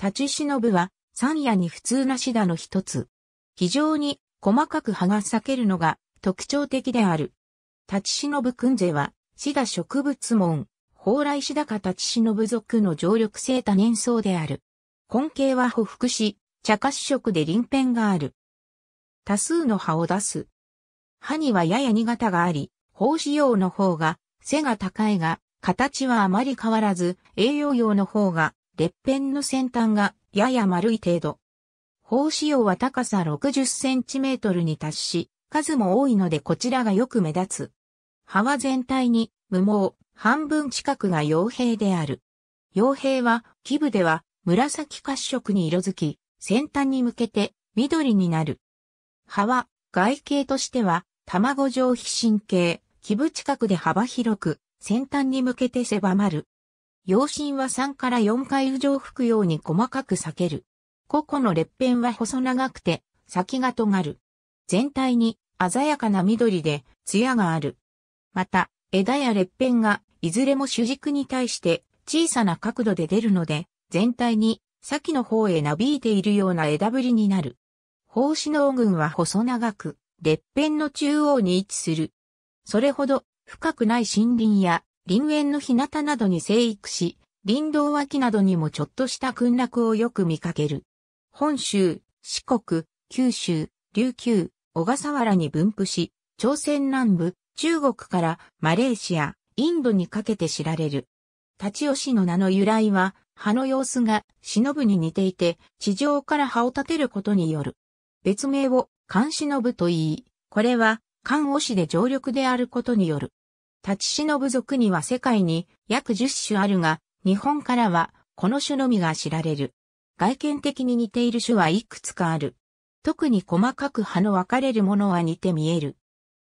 立ち忍は、三夜に普通なシダの一つ。非常に細かく葉が裂けるのが特徴的である。立ち忍くんぜは、シダ植物門、蓬莱シダか立ち忍族の常緑性多年草である。根茎は匍匐し、茶褐色で鱗片がある。多数の葉を出す。葉にはやや苦型があり、胞子葉の方が背が高いが、形はあまり変わらず、栄養用の方が裂片の先端がやや丸い程度。胞子葉は高さ60センチメートルに達し、数も多いのでこちらがよく目立つ。葉は全体に無毛、半分近くが傭兵である。傭兵は、基部では紫褐色に色づき、先端に向けて緑になる。葉は外形としては卵状皮神経、基部近くで幅広く、先端に向けて狭まる。陽針は3から4回浮上吹くように細かく裂ける。個々の裂片は細長くて、先が尖る。全体に鮮やかな緑で、艶がある。また、枝や裂片が、いずれも主軸に対して小さな角度で出るので、全体に先の方へなびいているような枝ぶりになる。胞子の群は細長く、裂片の中央に位置する。それほど深くない森林や林園の日向などに生育し、林道脇などにもちょっとした群落をよく見かける。本州、四国、九州、琉球、小笠原に分布し、朝鮮南部、中国からマレーシア、インドにかけて知られる。立ち吉の名の由来は、葉の様子が忍ぶに似ていて、地上から葉を立てることによる。別名を、漢忍と言い、これは、漢押しで常緑であることによる。立ち忍族には世界に約10種あるが、日本からはこの種のみが知られる。外見的に似ている種はいくつかある。特に細かく葉の分かれるものは似て見える。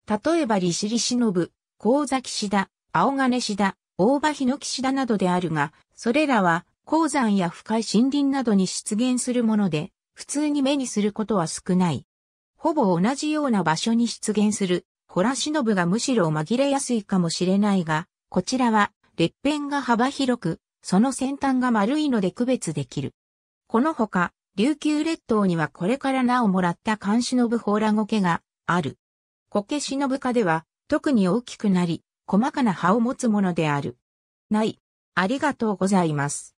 例えば利尻忍、神崎シダ、青金シダ、大場、ヒノキシダなどであるが、それらは鉱山や深い森林などに出現するもので、普通に目にすることは少ない。ほぼ同じような場所に出現するホラシノブがむしろ紛れやすいかもしれないが、こちらは、列片が幅広く、その先端が丸いので区別できる。このほか、琉球列島にはこれから名をもらった漢忍ホーラゴケがある。コケ部科では、特に大きくなり、細かな葉を持つものである。ない。ありがとうございます。